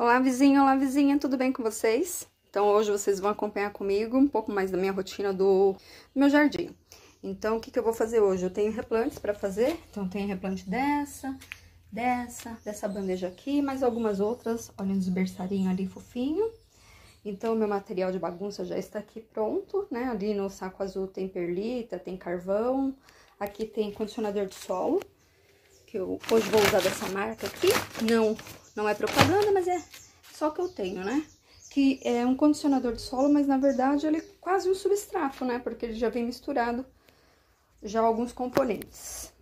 Olá, vizinho, olá, vizinha, tudo bem com vocês? Então, hoje vocês vão acompanhar comigo um pouco mais da minha rotina do, do meu jardim. Então, o que, que eu vou fazer hoje? Eu tenho replantes para fazer, então tem replante dessa, dessa, dessa bandeja aqui, mais algumas outras, olha os berçarinhos ali fofinho. Então, meu material de bagunça já está aqui pronto, né? Ali no saco azul tem perlita, tem carvão, aqui tem condicionador de solo, que eu hoje vou usar dessa marca aqui, não não é propaganda, mas é só que eu tenho, né? Que é um condicionador de solo, mas na verdade ele é quase um substrato, né? Porque ele já vem misturado já alguns componentes.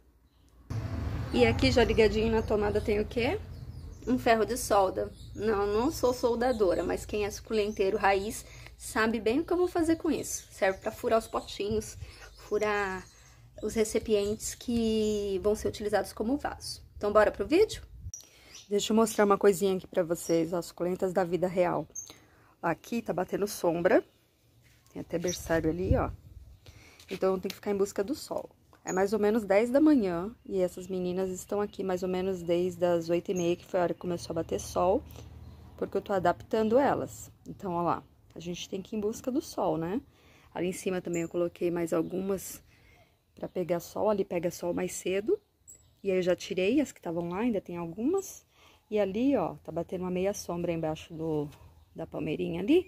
E aqui já ligadinho na tomada tem o quê? Um ferro de solda. Não, não sou soldadora, mas quem é suculenteiro raiz sabe bem o que eu vou fazer com isso. Serve para furar os potinhos, furar os recipientes que vão ser utilizados como vaso. Então, bora pro vídeo? Deixa eu mostrar uma coisinha aqui pra vocês, ó, as suculentas da vida real. Aqui tá batendo sombra, tem até berçário ali, ó. Então, tem que ficar em busca do sol. É mais ou menos 10 da manhã e essas meninas estão aqui mais ou menos desde as 8 e meia, que foi a hora que começou a bater sol, porque eu tô adaptando elas. Então, ó lá, a gente tem que ir em busca do sol, né? Ali em cima também eu coloquei mais algumas para pegar sol, ali pega sol mais cedo. E aí eu já tirei as que estavam lá, ainda tem algumas. E ali, ó, tá batendo uma meia sombra embaixo do, da palmeirinha ali.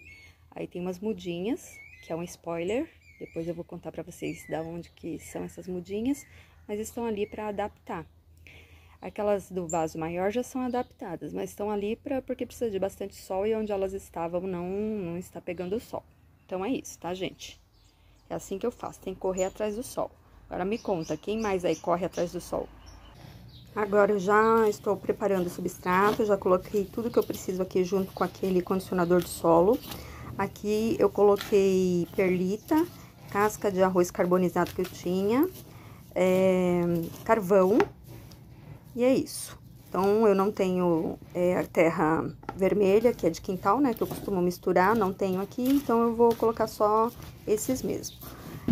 Aí tem umas mudinhas, que é um spoiler. Depois eu vou contar para vocês da onde que são essas mudinhas. Mas estão ali para adaptar. Aquelas do vaso maior já são adaptadas, mas estão ali pra, porque precisa de bastante sol e onde elas estavam não, não está pegando o sol. Então é isso, tá, gente? É assim que eu faço, tem que correr atrás do sol. Agora me conta, quem mais aí corre atrás do sol? Agora eu já estou preparando o substrato, já coloquei tudo que eu preciso aqui junto com aquele condicionador de solo. Aqui eu coloquei perlita, casca de arroz carbonizado que eu tinha, é, carvão, e é isso. Então, eu não tenho é, a terra vermelha, que é de quintal, né, que eu costumo misturar, não tenho aqui, então eu vou colocar só esses mesmos.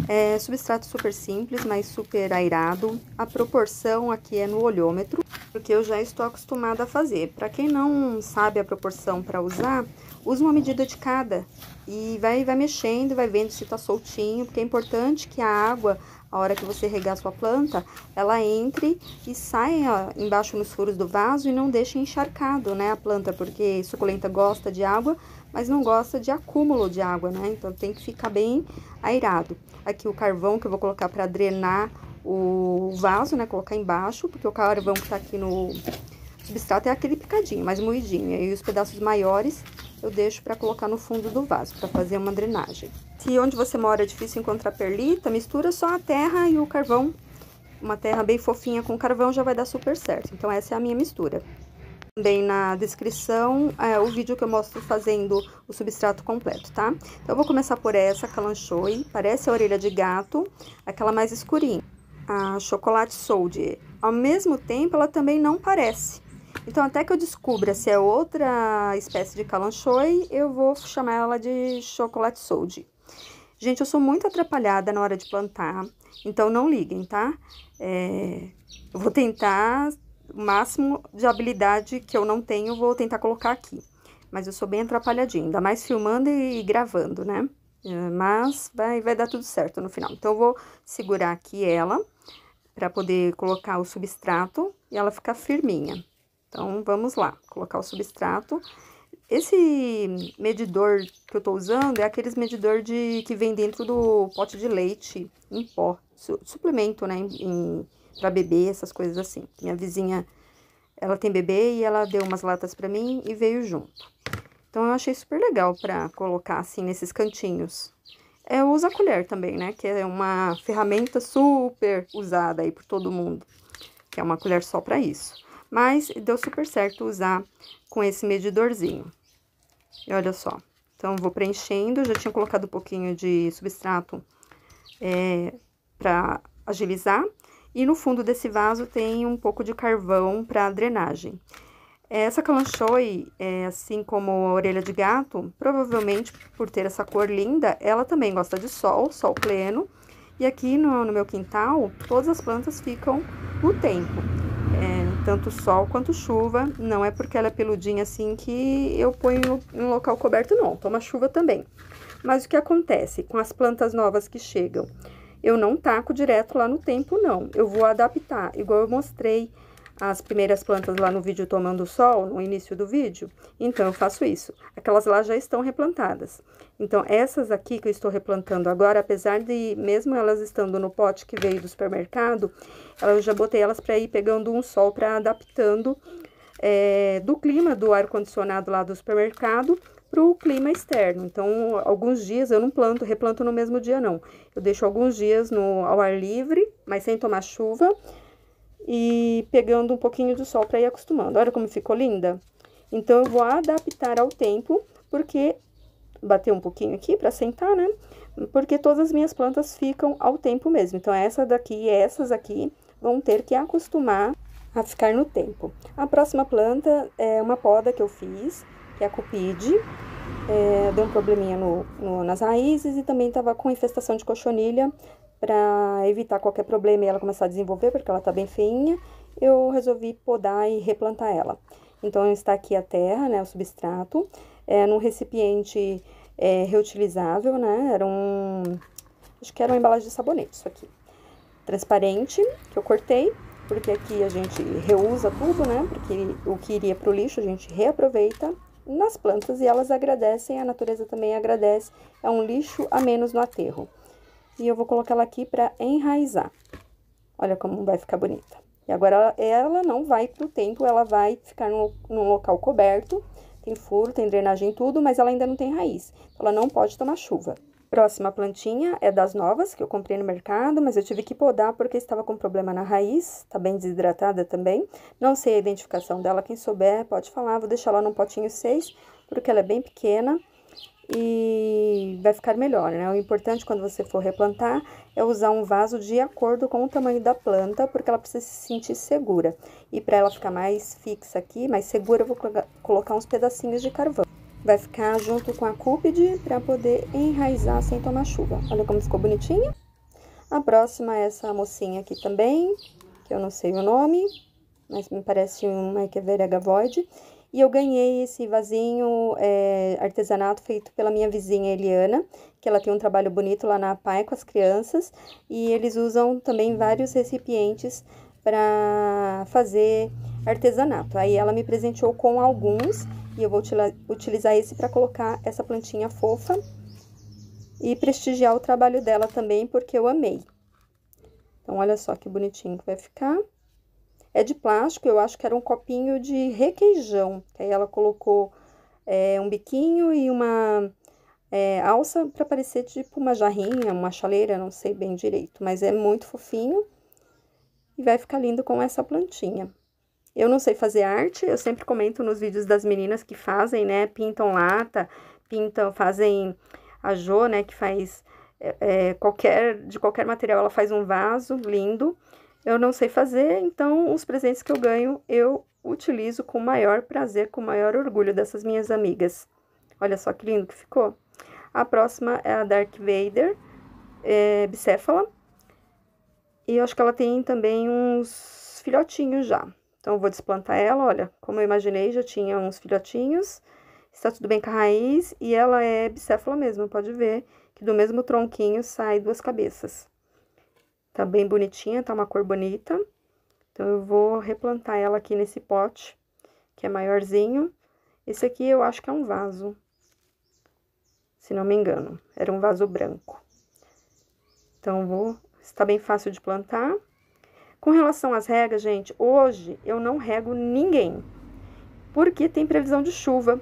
É substrato super simples, mas super airado. A proporção aqui é no olhômetro, porque eu já estou acostumada a fazer. Para quem não sabe a proporção para usar, usa uma medida de cada e vai, vai mexendo, vai vendo se está soltinho, porque é importante que a água, a hora que você regar a sua planta, ela entre e saia embaixo nos furos do vaso e não deixe encharcado né, a planta, porque suculenta gosta de água mas não gosta de acúmulo de água, né? Então tem que ficar bem airado. Aqui o carvão que eu vou colocar para drenar o vaso, né? Colocar embaixo, porque o carvão que tá aqui no substrato é aquele picadinho, mais moidinho. E os pedaços maiores eu deixo para colocar no fundo do vaso, para fazer uma drenagem. Se onde você mora é difícil encontrar perlita, mistura só a terra e o carvão. Uma terra bem fofinha com carvão já vai dar super certo. Então, essa é a minha mistura também na descrição é, o vídeo que eu mostro fazendo o substrato completo, tá? Então, eu vou começar por essa calanchoe, parece a orelha de gato, aquela mais escurinha, a chocolate soldier Ao mesmo tempo, ela também não parece. Então, até que eu descubra se é outra espécie de calanchoe, eu vou chamar ela de chocolate soldier Gente, eu sou muito atrapalhada na hora de plantar, então não liguem, tá? É, eu vou tentar o máximo de habilidade que eu não tenho, vou tentar colocar aqui. Mas eu sou bem atrapalhadinha, ainda mais filmando e gravando, né? É, mas vai, vai dar tudo certo no final. Então, eu vou segurar aqui ela para poder colocar o substrato e ela ficar firminha. Então, vamos lá, colocar o substrato. Esse medidor que eu tô usando é aqueles medidor de, que vem dentro do pote de leite em pó, suplemento, né, em para bebê, essas coisas assim. Minha vizinha, ela tem bebê e ela deu umas latas para mim e veio junto. Então eu achei super legal para colocar assim nesses cantinhos. Eu é, uso a colher também, né? Que é uma ferramenta super usada aí por todo mundo. Que é uma colher só para isso. Mas deu super certo usar com esse medidorzinho. E olha só. Então, vou preenchendo. já tinha colocado um pouquinho de substrato é, para agilizar. E no fundo desse vaso tem um pouco de carvão para drenagem. Essa calanchoe, é, assim como a orelha de gato, provavelmente por ter essa cor linda, ela também gosta de sol, sol pleno. E aqui no, no meu quintal, todas as plantas ficam no tempo. É, tanto sol quanto chuva, não é porque ela é peludinha assim que eu ponho em um local coberto, não. Toma chuva também. Mas o que acontece com as plantas novas que chegam? eu não taco direto lá no tempo, não. Eu vou adaptar, igual eu mostrei as primeiras plantas lá no vídeo tomando sol, no início do vídeo. Então, eu faço isso. Aquelas lá já estão replantadas. Então, essas aqui que eu estou replantando agora, apesar de, mesmo elas estando no pote que veio do supermercado, eu já botei elas para ir pegando um sol, para adaptando é, do clima do ar-condicionado lá do supermercado para o clima externo. Então, alguns dias eu não planto, replanto no mesmo dia, não. Eu deixo alguns dias no, ao ar livre, mas sem tomar chuva e pegando um pouquinho do sol para ir acostumando. Olha como ficou linda. Então, eu vou adaptar ao tempo, porque bater um pouquinho aqui para sentar, né? Porque todas as minhas plantas ficam ao tempo mesmo. Então, essa daqui e essas aqui vão ter que acostumar a ficar no tempo. A próxima planta é uma poda que eu fiz que é a cupide. É, deu um probleminha no, no, nas raízes e também estava com infestação de cochonilha. Para evitar qualquer problema e ela começar a desenvolver, porque ela está bem feinha, eu resolvi podar e replantar ela. Então, está aqui a terra, né, o substrato, é, num recipiente é, reutilizável, né, era um... acho que era uma embalagem de sabonete, isso aqui. Transparente, que eu cortei, porque aqui a gente reusa tudo, né, porque o que iria para o lixo a gente reaproveita nas plantas e elas agradecem, a natureza também agradece. É um lixo a menos no aterro. E eu vou colocar ela aqui para enraizar. Olha como vai ficar bonita. E agora ela não vai pro tempo, ela vai ficar num local coberto. Tem furo, tem drenagem, tudo, mas ela ainda não tem raiz. Ela não pode tomar chuva. Próxima plantinha é das novas, que eu comprei no mercado, mas eu tive que podar porque estava com problema na raiz, tá bem desidratada também. Não sei a identificação dela, quem souber pode falar, vou deixar ela num potinho 6, porque ela é bem pequena e vai ficar melhor, né? O importante quando você for replantar é usar um vaso de acordo com o tamanho da planta, porque ela precisa se sentir segura. E para ela ficar mais fixa aqui, mais segura, eu vou colocar uns pedacinhos de carvão. Vai ficar junto com a cúpide para poder enraizar sem tomar chuva. Olha como ficou bonitinha. A próxima é essa mocinha aqui também, que eu não sei o nome, mas me parece uma Echeveria é gavoide. E eu ganhei esse vasinho é, artesanato feito pela minha vizinha Eliana, que ela tem um trabalho bonito lá na PAI com as crianças. E eles usam também vários recipientes para fazer artesanato. Aí ela me presenteou com alguns e eu vou utilizar esse para colocar essa plantinha fofa e prestigiar o trabalho dela também, porque eu amei. Então, olha só que bonitinho que vai ficar. É de plástico, eu acho que era um copinho de requeijão. Aí ela colocou é, um biquinho e uma é, alça para parecer tipo uma jarrinha, uma chaleira, não sei bem direito. Mas é muito fofinho e vai ficar lindo com essa plantinha. Eu não sei fazer arte, eu sempre comento nos vídeos das meninas que fazem, né? Pintam lata, pintam, fazem a Jo, né? Que faz é, qualquer, de qualquer material, ela faz um vaso lindo. Eu não sei fazer, então os presentes que eu ganho eu utilizo com o maior prazer, com o maior orgulho dessas minhas amigas. Olha só que lindo que ficou. A próxima é a Dark Vader, é, bicéfala. E eu acho que ela tem também uns filhotinhos já. Então, eu vou desplantar ela, olha, como eu imaginei, já tinha uns filhotinhos, está tudo bem com a raiz, e ela é bicéfala mesmo, pode ver que do mesmo tronquinho sai duas cabeças. Tá bem bonitinha, tá uma cor bonita. Então, eu vou replantar ela aqui nesse pote, que é maiorzinho. Esse aqui eu acho que é um vaso, se não me engano, era um vaso branco. Então, vou... Está bem fácil de plantar. Com relação às regas, gente, hoje eu não rego ninguém, porque tem previsão de chuva.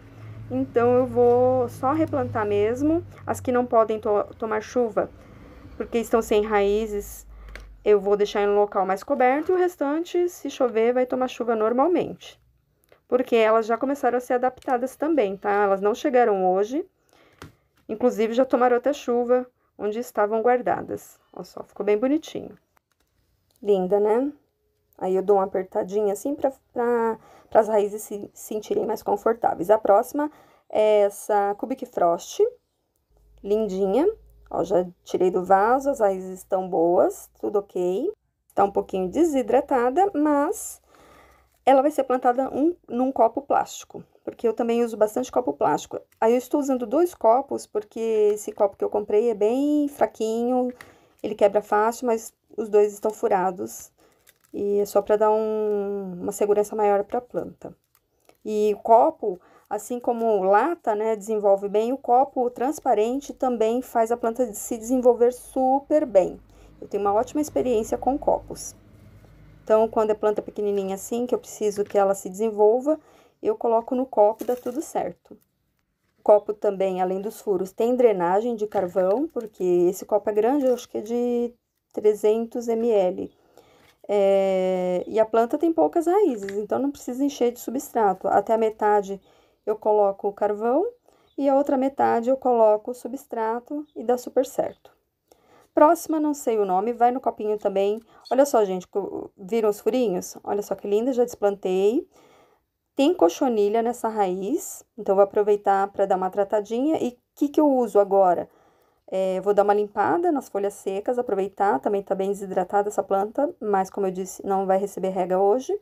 Então eu vou só replantar mesmo. As que não podem to tomar chuva, porque estão sem raízes, eu vou deixar em um local mais coberto e o restante, se chover, vai tomar chuva normalmente. Porque elas já começaram a ser adaptadas também, tá? Elas não chegaram hoje. Inclusive já tomaram até chuva onde estavam guardadas. Olha só, ficou bem bonitinho linda, né? Aí eu dou uma apertadinha assim para pra, pra as raízes se sentirem mais confortáveis. A próxima é essa Cubic Frost, lindinha. Ó, já tirei do vaso, as raízes estão boas, tudo ok. Está um pouquinho desidratada, mas ela vai ser plantada um, num copo plástico, porque eu também uso bastante copo plástico. Aí eu estou usando dois copos, porque esse copo que eu comprei é bem fraquinho, ele quebra fácil, mas os dois estão furados e é só para dar um, uma segurança maior para a planta. E o copo, assim como lata, né, desenvolve bem, o copo transparente também faz a planta se desenvolver super bem. Eu tenho uma ótima experiência com copos. Então, quando é planta pequenininha assim, que eu preciso que ela se desenvolva, eu coloco no copo e dá tudo certo. O copo também, além dos furos, tem drenagem de carvão, porque esse copo é grande, eu acho que é de 300 ml. É, e a planta tem poucas raízes, então não precisa encher de substrato. Até a metade eu coloco o carvão e a outra metade eu coloco o substrato e dá super certo. Próxima, não sei o nome, vai no copinho também. Olha só, gente, viram os furinhos? Olha só que linda, já desplantei. Tem cochonilha nessa raiz, então vou aproveitar para dar uma tratadinha. E o que, que eu uso agora? É, vou dar uma limpada nas folhas secas, aproveitar, também está bem desidratada essa planta, mas como eu disse, não vai receber rega hoje.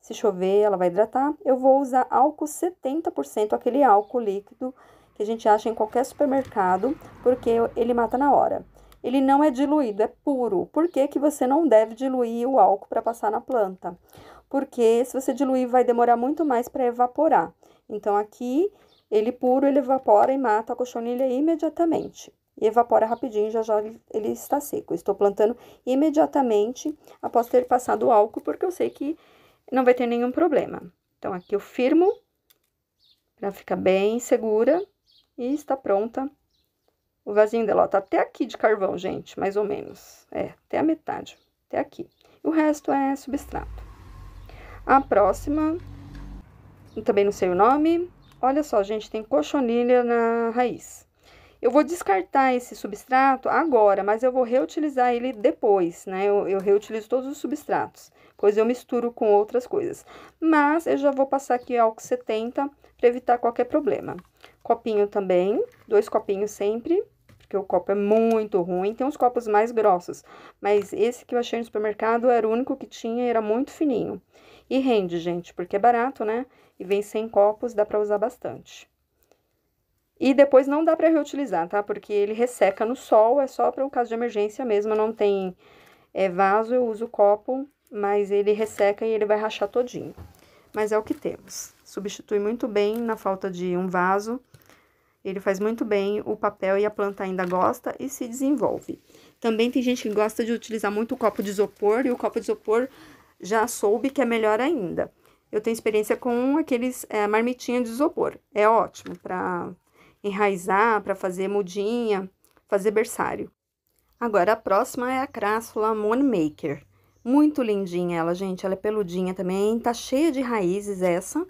Se chover, ela vai hidratar. Eu vou usar álcool 70%, aquele álcool líquido que a gente acha em qualquer supermercado, porque ele mata na hora. Ele não é diluído, é puro. Por que, que você não deve diluir o álcool para passar na planta? Porque se você diluir, vai demorar muito mais para evaporar. Então, aqui ele puro, ele evapora e mata a cochonilha imediatamente. E evapora rapidinho, já já ele está seco. Estou plantando imediatamente após ter passado o álcool, porque eu sei que não vai ter nenhum problema. Então, aqui eu firmo, para ficar bem segura, e está pronta. O vasinho dela, ó, tá até aqui de carvão, gente, mais ou menos. É, até a metade, até aqui. O resto é substrato. A próxima, também não sei o nome, Olha só, gente, tem cochonilha na raiz. Eu vou descartar esse substrato agora, mas eu vou reutilizar ele depois, né? Eu, eu reutilizo todos os substratos, pois eu misturo com outras coisas. Mas eu já vou passar aqui álcool 70 para evitar qualquer problema. Copinho também, dois copinhos sempre, porque o copo é muito ruim. Tem uns copos mais grossos, mas esse que eu achei no supermercado era o único que tinha e era muito fininho. E rende, gente, porque é barato, né? e vem sem copos, dá para usar bastante. E depois não dá para reutilizar, tá? Porque ele resseca no sol, é só para um caso de emergência mesmo, não tem é, vaso, eu uso copo, mas ele resseca e ele vai rachar todinho. Mas é o que temos. Substitui muito bem na falta de um vaso. Ele faz muito bem o papel e a planta ainda gosta e se desenvolve. Também tem gente que gosta de utilizar muito o copo de isopor e o copo de isopor já soube que é melhor ainda. Eu tenho experiência com aqueles é, marmitinha de isopor. É ótimo para enraizar, para fazer mudinha, fazer berçário. Agora, a próxima é a Crassula Moonmaker. Muito lindinha ela, gente. Ela é peludinha também, tá cheia de raízes essa.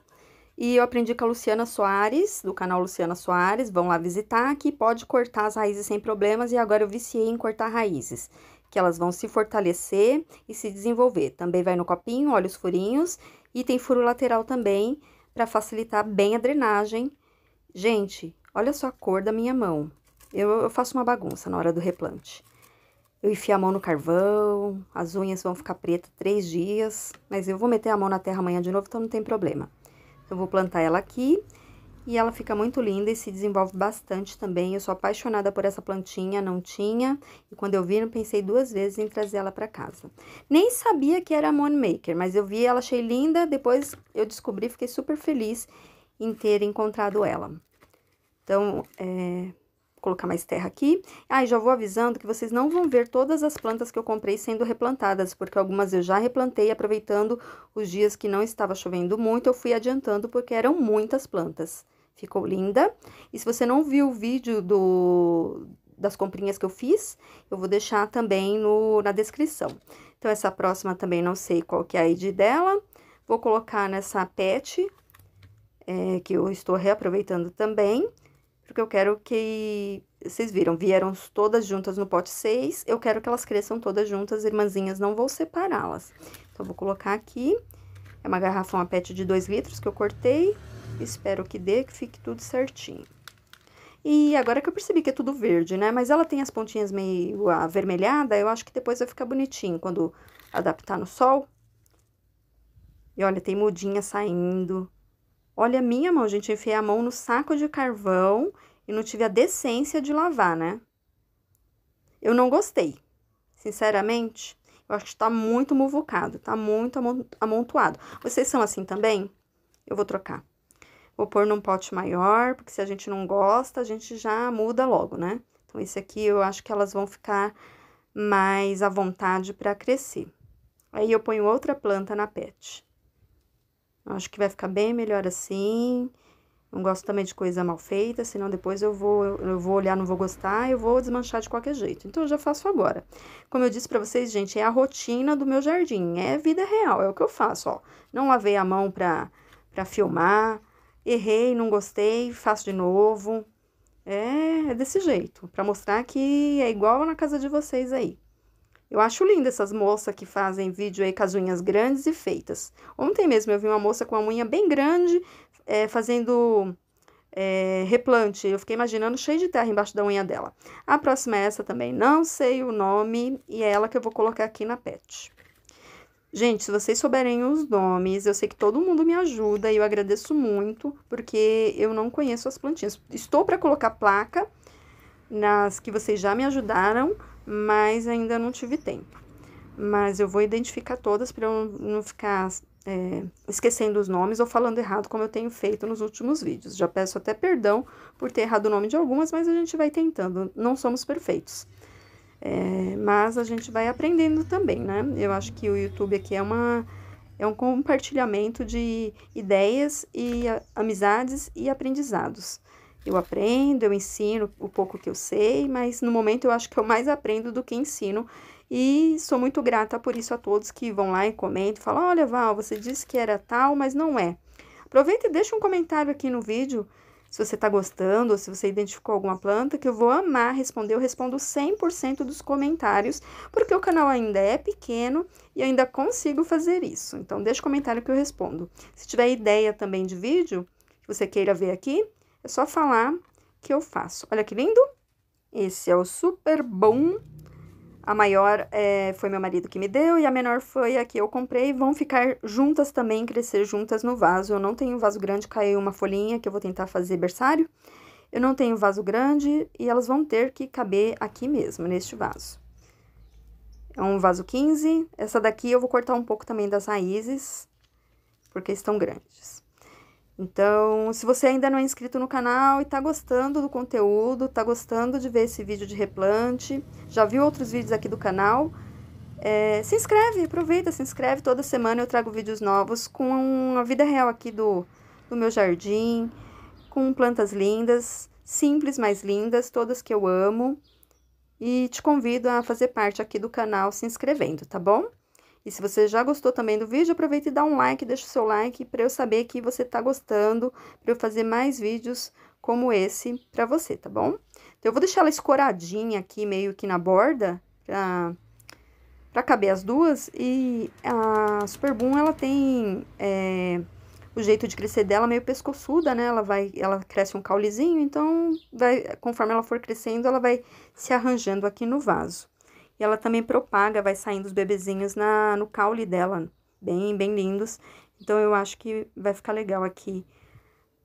E eu aprendi com a Luciana Soares, do canal Luciana Soares. Vão lá visitar, que pode cortar as raízes sem problemas. E agora eu viciei em cortar raízes que elas vão se fortalecer e se desenvolver. Também vai no copinho, olha os furinhos e tem furo lateral também para facilitar bem a drenagem. Gente, olha só a cor da minha mão. Eu, eu faço uma bagunça na hora do replante. Eu enfio a mão no carvão, as unhas vão ficar pretas três dias, mas eu vou meter a mão na terra amanhã de novo, então não tem problema. Eu vou plantar ela aqui e ela fica muito linda e se desenvolve bastante também. Eu sou apaixonada por essa plantinha, não tinha, e quando eu vi, eu pensei duas vezes em trazer ela para casa. Nem sabia que era Maker, mas eu vi, ela achei linda, depois eu descobri, fiquei super feliz em ter encontrado ela. Então, é, colocar mais terra aqui. Ah, e já vou avisando que vocês não vão ver todas as plantas que eu comprei sendo replantadas, porque algumas eu já replantei, aproveitando os dias que não estava chovendo muito, eu fui adiantando porque eram muitas plantas. Ficou linda. E se você não viu o vídeo do, das comprinhas que eu fiz, eu vou deixar também no, na descrição. Então, essa próxima também não sei qual que é a ID dela. Vou colocar nessa pet, é, que eu estou reaproveitando também, porque eu quero que... Vocês viram, vieram todas juntas no pote 6, eu quero que elas cresçam todas juntas, irmãzinhas, não vou separá-las. Então, vou colocar aqui, é uma garrafa, uma pet de 2 litros que eu cortei, Espero que dê, que fique tudo certinho. E agora que eu percebi que é tudo verde, né? Mas ela tem as pontinhas meio avermelhada, eu acho que depois vai ficar bonitinho quando adaptar no sol. E olha, tem mudinha saindo. Olha a minha mão, gente, eu enfiei a mão no saco de carvão e não tive a decência de lavar, né? Eu não gostei, sinceramente. Eu acho que tá muito muvucado, tá muito amontoado. Vocês são assim também? Eu vou trocar. Vou pôr num pote maior, porque se a gente não gosta, a gente já muda logo, né? Então, esse aqui eu acho que elas vão ficar mais à vontade para crescer. Aí, eu ponho outra planta na pet. Eu acho que vai ficar bem melhor assim. Não gosto também de coisa mal feita, senão depois eu vou, eu vou olhar, não vou gostar, eu vou desmanchar de qualquer jeito. Então, eu já faço agora. Como eu disse para vocês, gente, é a rotina do meu jardim, é vida real, é o que eu faço, ó. Não lavei a mão para pra filmar, errei, não gostei, faço de novo. É, é desse jeito, para mostrar que é igual na casa de vocês aí. Eu acho lindo essas moças que fazem vídeo aí com as unhas grandes e feitas. Ontem mesmo eu vi uma moça com uma unha bem grande é, fazendo é, replante. Eu fiquei imaginando cheio de terra embaixo da unha dela. A próxima é essa também, não sei o nome, e é ela que eu vou colocar aqui na pet. Gente, se vocês souberem os nomes, eu sei que todo mundo me ajuda e eu agradeço muito, porque eu não conheço as plantinhas. Estou para colocar placa nas que vocês já me ajudaram, mas ainda não tive tempo. Mas eu vou identificar todas para eu não ficar é, esquecendo os nomes ou falando errado, como eu tenho feito nos últimos vídeos. Já peço até perdão por ter errado o nome de algumas, mas a gente vai tentando, não somos perfeitos. É, mas a gente vai aprendendo também, né? Eu acho que o YouTube aqui é uma é um compartilhamento de ideias e a, amizades e aprendizados. Eu aprendo, eu ensino o pouco que eu sei, mas no momento eu acho que eu mais aprendo do que ensino. E sou muito grata por isso a todos que vão lá e comentam, falam: "Olha, Val, você disse que era tal, mas não é". Aproveita e deixa um comentário aqui no vídeo se você está gostando ou se você identificou alguma planta, que eu vou amar responder. Eu respondo 100% dos comentários, porque o canal ainda é pequeno e ainda consigo fazer isso. Então, deixa o comentário que eu respondo. Se tiver ideia também de vídeo que você queira ver aqui, é só falar que eu faço. Olha que lindo! Esse é o Super Bom a maior é, foi meu marido que me deu e a menor foi a que eu comprei. Vão ficar juntas também, crescer juntas no vaso. Eu não tenho vaso grande, caiu uma folhinha que eu vou tentar fazer berçário. Eu não tenho vaso grande e elas vão ter que caber aqui mesmo, neste vaso. É um vaso 15. Essa daqui eu vou cortar um pouco também das raízes, porque estão grandes. Então, se você ainda não é inscrito no canal e está gostando do conteúdo, está gostando de ver esse vídeo de replante, já viu outros vídeos aqui do canal, é, se inscreve, aproveita, se inscreve. Toda semana eu trago vídeos novos com a vida real aqui do, do meu jardim, com plantas lindas, simples, mas lindas, todas que eu amo. E te convido a fazer parte aqui do canal se inscrevendo, tá bom? E se você já gostou também do vídeo, aproveita e dá um like, deixa o seu like para eu saber que você está gostando, para eu fazer mais vídeos como esse para você, tá bom? Então, eu vou deixar ela escoradinha aqui, meio que na borda, para pra caber as duas. E a Super Boom, ela tem é, o jeito de crescer dela meio pescoçuda, né? Ela vai, ela cresce um caulezinho, então, vai, conforme ela for crescendo, ela vai se arranjando aqui no vaso. E ela também propaga, vai saindo os bebezinhos na, no caule dela, bem, bem lindos. Então, eu acho que vai ficar legal aqui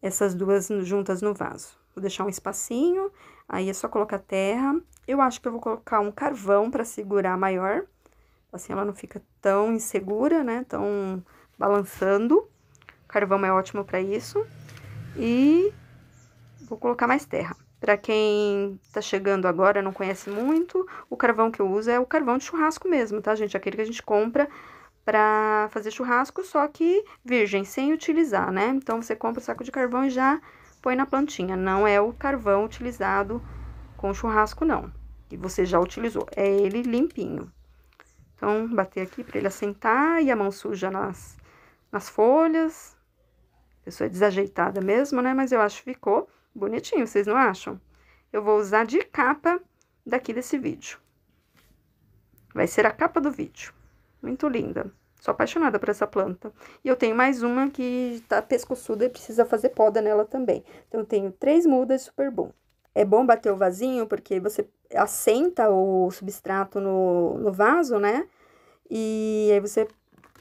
essas duas juntas no vaso. Vou deixar um espacinho, aí é só colocar terra. Eu acho que eu vou colocar um carvão para segurar maior, assim ela não fica tão insegura, né? Tão balançando. O carvão é ótimo para isso. E vou colocar mais terra. Para quem está chegando agora, não conhece muito, o carvão que eu uso é o carvão de churrasco mesmo, tá, gente? Aquele que a gente compra para fazer churrasco, só que virgem, sem utilizar, né? Então, você compra o saco de carvão e já põe na plantinha. Não é o carvão utilizado com churrasco, não. Que você já utilizou. É ele limpinho. Então, bater aqui para ele assentar e a mão suja nas, nas folhas. A pessoa é desajeitada mesmo, né? Mas eu acho que ficou. Bonitinho, vocês não acham? Eu vou usar de capa daqui desse vídeo. Vai ser a capa do vídeo. Muito linda. Sou apaixonada por essa planta. E eu tenho mais uma que tá pescoçuda e precisa fazer poda nela também. Então, eu tenho três mudas super bom. É bom bater o vasinho, porque você assenta o substrato no, no vaso, né? E aí você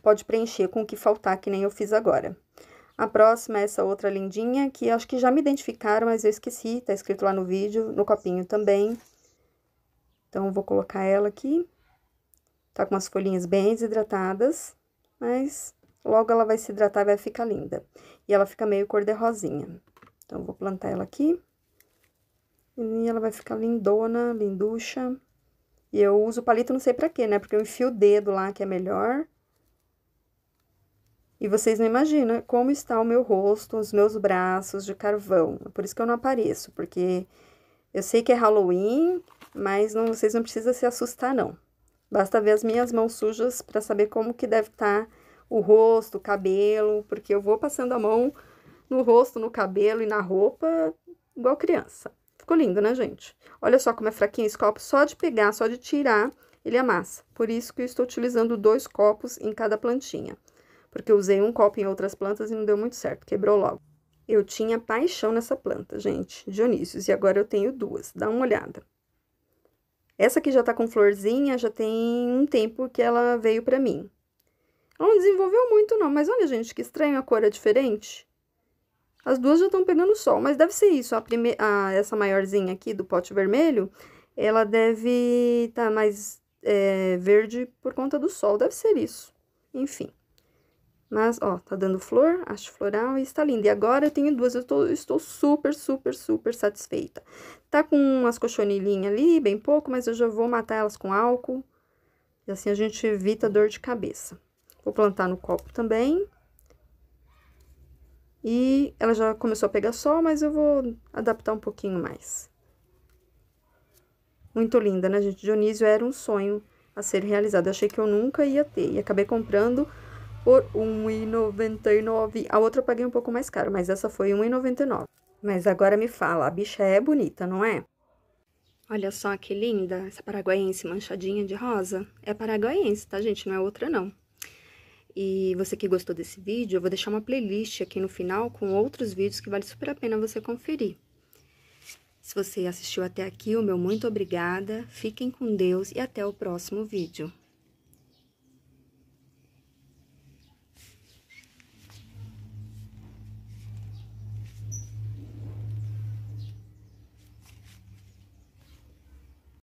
pode preencher com o que faltar, que nem eu fiz agora. A próxima é essa outra lindinha, que acho que já me identificaram, mas eu esqueci, tá escrito lá no vídeo, no copinho também. Então, vou colocar ela aqui. Tá com umas folhinhas bem desidratadas, mas logo ela vai se hidratar e vai ficar linda. E ela fica meio cor de rosinha. Então, vou plantar ela aqui. E ela vai ficar lindona, linducha. E eu uso o palito não sei pra quê, né? Porque eu enfio o dedo lá, que é melhor. E vocês não imaginam como está o meu rosto, os meus braços de carvão. Por isso que eu não apareço, porque eu sei que é Halloween, mas não, vocês não precisam se assustar, não. Basta ver as minhas mãos sujas para saber como que deve estar tá o rosto, o cabelo, porque eu vou passando a mão no rosto, no cabelo e na roupa igual criança. Ficou lindo, né, gente? Olha só como é fraquinho esse copo, só de pegar, só de tirar, ele amassa. Por isso que eu estou utilizando dois copos em cada plantinha porque usei um copo em outras plantas e não deu muito certo, quebrou logo. Eu tinha paixão nessa planta, gente, Dionísios, e agora eu tenho duas, dá uma olhada. Essa aqui já tá com florzinha, já tem um tempo que ela veio pra mim. Ela não desenvolveu muito não, mas olha, gente, que estranho, a cor é diferente. As duas já estão pegando sol, mas deve ser isso, a prime... Ah, essa maiorzinha aqui do pote vermelho, ela deve estar tá mais é, verde por conta do sol, deve ser isso. Enfim. Mas, ó, tá dando flor, acho floral e está linda. E agora eu tenho duas, eu tô, estou super, super, super satisfeita. Tá com umas cochonilhinhas ali, bem pouco, mas eu já vou matar elas com álcool. E assim a gente evita dor de cabeça. Vou plantar no copo também. E ela já começou a pegar sol, mas eu vou adaptar um pouquinho mais. Muito linda, né, gente? Dionísio era um sonho a ser realizado. Eu achei que eu nunca ia ter. E acabei comprando por R$1,99. A outra eu paguei um pouco mais caro, mas essa foi R$1,99. Mas agora me fala, a bicha é bonita, não é? Olha só que linda, essa paraguaiense manchadinha de rosa. É paraguaiense, tá, gente? Não é outra, não. E você que gostou desse vídeo, eu vou deixar uma playlist aqui no final com outros vídeos que vale super a pena você conferir. Se você assistiu até aqui, o meu muito obrigada, fiquem com Deus e até o próximo vídeo.